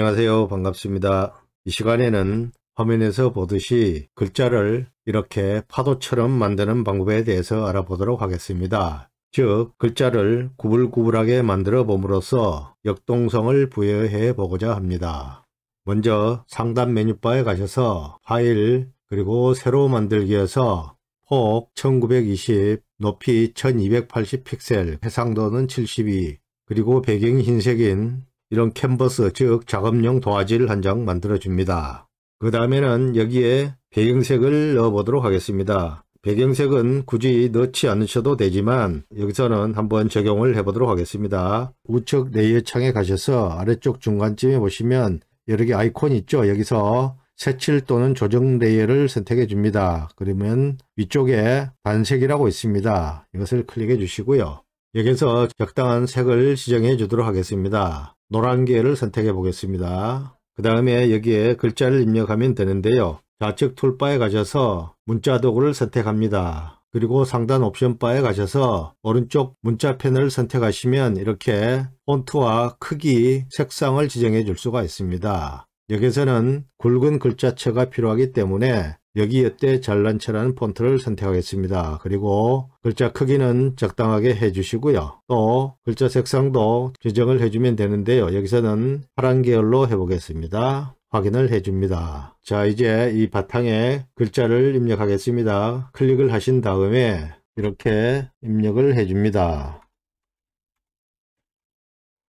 안녕하세요 반갑습니다 이 시간에는 화면에서 보듯이 글자를 이렇게 파도처럼 만드는 방법에 대해서 알아보도록 하겠습니다 즉 글자를 구불구불하게 만들어 봄으로써 역동성을 부여해 보고자 합니다 먼저 상단 메뉴바에 가셔서 파일 그리고 새로 만들기에서 폭 1920, 높이 1280 픽셀, 해상도는 72, 그리고 배경 흰색인 이런 캔버스 즉 작업용 도화지를 한 장 만들어 줍니다. 그 다음에는 여기에 배경색을 넣어 보도록 하겠습니다. 배경색은 굳이 넣지 않으셔도 되지만 여기서는 한번 적용을 해 보도록 하겠습니다. 우측 레이어 창에 가셔서 아래쪽 중간쯤에 보시면 여러 개 아이콘 있죠. 여기서 색칠 또는 조정 레이어를 선택해 줍니다. 그러면 위쪽에 반색이라고 있습니다. 이것을 클릭해 주시고요. 여기서 적당한 색을 지정해 주도록 하겠습니다. 노란 개를 선택해 보겠습니다. 그 다음에 여기에 글자를 입력하면 되는데요. 좌측 툴바에 가셔서 문자 도구를 선택합니다. 그리고 상단 옵션 바에 가셔서 오른쪽 문자 펜을 선택하시면 이렇게 폰트와 크기, 색상을 지정해 줄 수가 있습니다. 여기서는 굵은 글자체가 필요하기 때문에 여기 이때 잘난체라는 폰트를 선택하겠습니다. 그리고 글자 크기는 적당하게 해주시고요. 또 글자 색상도 지정을 해주면 되는데요. 여기서는 파란 계열로 해보겠습니다. 확인을 해줍니다. 자 이제 이 바탕에 글자를 입력하겠습니다. 클릭을 하신 다음에 이렇게 입력을 해줍니다.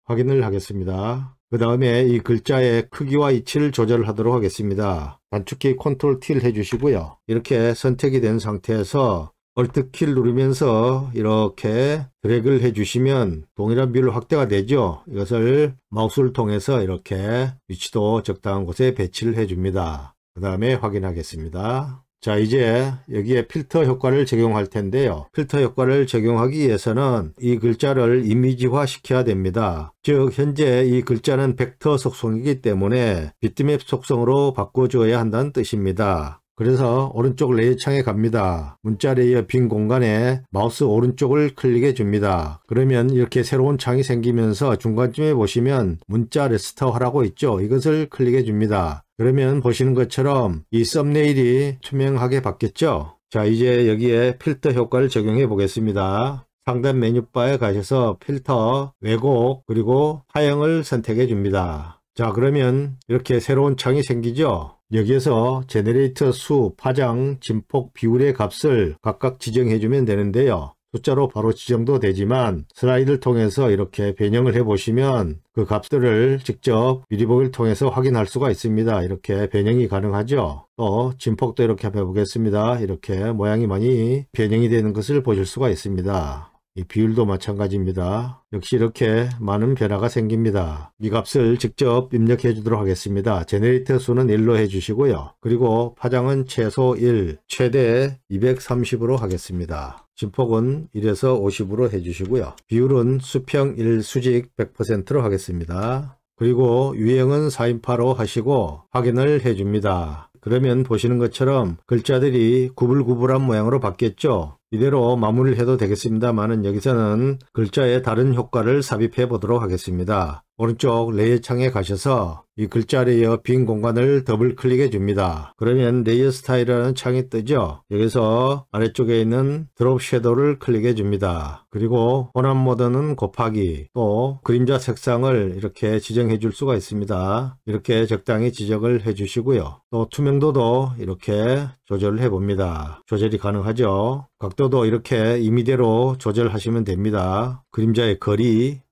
확인을 하겠습니다. 그 다음에 이 글자의 크기와 위치를 조절하도록 하겠습니다. 단축키 컨트롤 T를 해주시고요. 이렇게 선택이 된 상태에서 a l t 키를 누르면서 이렇게 드래그를 해주시면 동일한 비율 확대가 되죠. 이것을 마우스를 통해서 이렇게 위치도 적당한 곳에 배치를 해줍니다. 그 다음에 확인하겠습니다. 자 이제 여기에 필터 효과를 적용할 텐데요. 필터 효과를 적용하기 위해서는 이 글자를 이미지화 시켜야 됩니다. 즉 현재 이 글자는 벡터 속성이기 때문에 비트맵 속성으로 바꿔주어야 한다는 뜻입니다. 그래서 오른쪽 레이어 창에 갑니다. 문자 레이어 빈 공간에 마우스 오른쪽을 클릭해 줍니다. 그러면 이렇게 새로운 창이 생기면서 중간쯤에 보시면 문자 레스터하라고 있죠. 이것을 클릭해 줍니다. 그러면 보시는 것처럼 이 썸네일이 투명하게 바뀌었죠. 자 이제 여기에 필터 효과를 적용해 보겠습니다. 상단 메뉴바에 가셔서 필터, 왜곡, 그리고 하향을 선택해 줍니다. 자 그러면 이렇게 새로운 창이 생기죠. 여기에서 제네레이터 수, 파장, 진폭 비율의 값을 각각 지정해 주면 되는데요. 숫자로 바로 지정도 되지만 슬라이드를 통해서 이렇게 변형을 해 보시면 그 값들을 직접 미리보기를 통해서 확인할 수가 있습니다. 이렇게 변형이 가능하죠. 또 진폭도 이렇게 해보겠습니다. 이렇게 모양이 많이 변형이 되는 것을 보실 수가 있습니다. 비율도 마찬가지입니다. 역시 이렇게 많은 변화가 생깁니다. 이 값을 직접 입력해 주도록 하겠습니다. 제네레이터 수는 1로 해주시고요. 그리고 파장은 최소 1, 최대 230으로 하겠습니다. 진폭은 1에서 50으로 해주시고요. 비율은 수평 1 수직 100%로 하겠습니다. 그리고 유형은 4인파로 하시고 확인을 해줍니다. 그러면 보시는 것처럼 글자들이 구불구불한 모양으로 바뀌었죠. 이대로 마무리를 해도 되겠습니다만은 여기서는 글자에 다른 효과를 삽입해 보도록 하겠습니다. 오른쪽 레이어 창에 가셔서 이 글자를 이어 빈 공간을 더블 클릭해 줍니다. 그러면 레이어 스타일이라는 창이 뜨죠. 여기서 아래쪽에 있는 드롭 섀도우를 클릭해 줍니다. 그리고 혼합 모드는 곱하기 또 그림자 색상을 이렇게 지정해 줄 수가 있습니다. 이렇게 적당히 지적을 해 주시고요. 또 투명도도 이렇게 조절을 해 봅니다. 조절이 가능하죠. 각도도 이렇게 임의대로 조절하시면 됩니다. 그림자의 거리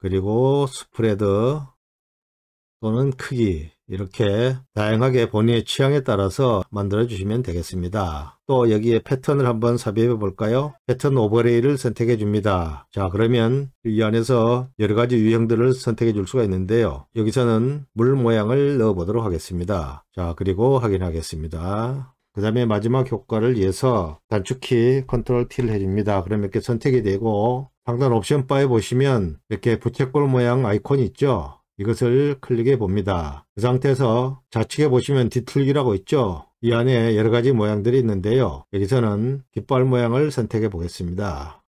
그리고 스프레드 또는 크기 이렇게 다양하게 본인의 취향에 따라서 만들어 주시면 되겠습니다. 또 여기에 패턴을 한번 삽입해 볼까요? 패턴 오버레이를 선택해 줍니다. 자 그러면 이 안에서 여러 가지 유형들을 선택해 줄 수가 있는데요. 여기서는 물 모양을 넣어 보도록 하겠습니다. 자 그리고 확인하겠습니다. 그 다음에 마지막 효과를 위해서 단축키 컨트롤 T를 해줍니다. 그럼 이렇게 선택이 되고 상단 옵션 바에 보시면 이렇게 부채꼴 모양 아이콘이 있죠. 이것을 클릭해 봅니다. 그 상태에서 좌측에 보시면 뒤틀기라고 있죠. 이 안에 여러 가지 모양들이 있는데요. 여기서는 깃발 모양을 선택해 보겠습니다.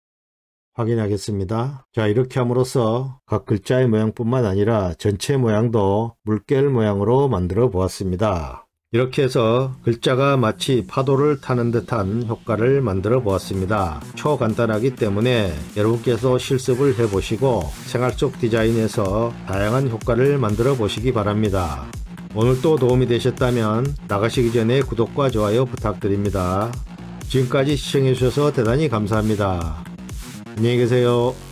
확인하겠습니다. 자 이렇게 함으로써 각 글자의 모양뿐만 아니라 전체 모양도 물결 모양으로 만들어 보았습니다. 이렇게 해서 글자가 마치 파도를 타는 듯한 효과를 만들어 보았습니다. 초간단하기 때문에 여러분께서 실습을 해보시고 생활 속 디자인에서 다양한 효과를 만들어 보시기 바랍니다. 오늘도 도움이 되셨다면 나가시기 전에 구독과 좋아요 부탁드립니다. 지금까지 시청해주셔서 대단히 감사합니다. 안녕히 계세요.